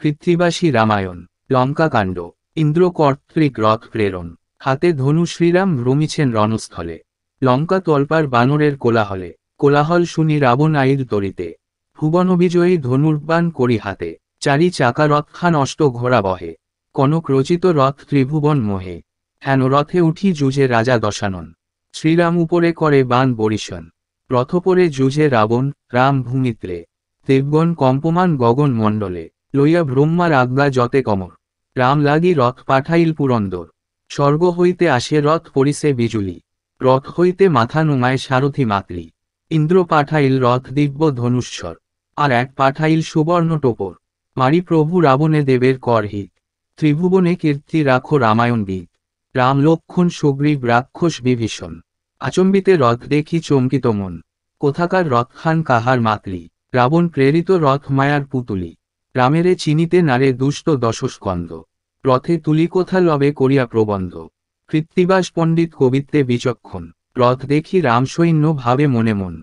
পৃথ্বীবাসী রামায়ণ লঙ্কাকাণ্ড ইন্দ্র কর্তৃক রথ প্রেরণ হাতে ধনু শ্রীরাম ভ্রমিছেন রণস্থলে লঙ্কা তলপার বানরের কোলাহলে কোলাহল শুনি রাবণ আইর তরিতে ভুবনবিজয়ী ধনুর্বান করি হাতে চারি চাকা রথখান অষ্ট ঘোড়া বহে কনক রচিত রথ ত্রিভুবন মোহে হেন রথে উঠি যুজে রাজা দশানন শ্রীরাম উপরে করে বান বরিশন রথপরে যুজে রাবণ রাম ভূমিত্রে দেবগণ কম্পমান গগন মণ্ডলে লইয়া ব্রহ্মার আজ্ঞা যতে কমর রাম লাগি রথ পাঠাইল পুরন্দর স্বর্গ হইতে আসে রথ পরিসে বিজুলি রথ হইতে মাথা নুমায় সারথি মাতলি ইন্দ্র পাঠাইল রথ দিব্য ধনুস্বর আর এক পাঠাইল সুবর্ণ টোপর মারি প্রভু রাবণে দেবের করহিত ত্রিভুবনে কীর্তি রাখো রামায়ণ গীত রাম লক্ষণ সুগ্রীব রাক্ষস বিভীষণ আচম্বিতে রথ দেখি চমকিত মন কোথাকার রথ খান কাহার মাতলি রাবণ প্রেরিত রথ মায়ার পুতুলি রামেরে চিনিতে নারে দুষ্ট দশস্কন্ধ রথে তুলিকোথা লবে করিয়া প্রবন্ধ কৃত্তিবাস পণ্ডিত কবিত্বে বিচক্ষণ রথ দেখি রামসৈন্য ভাবে মনে মন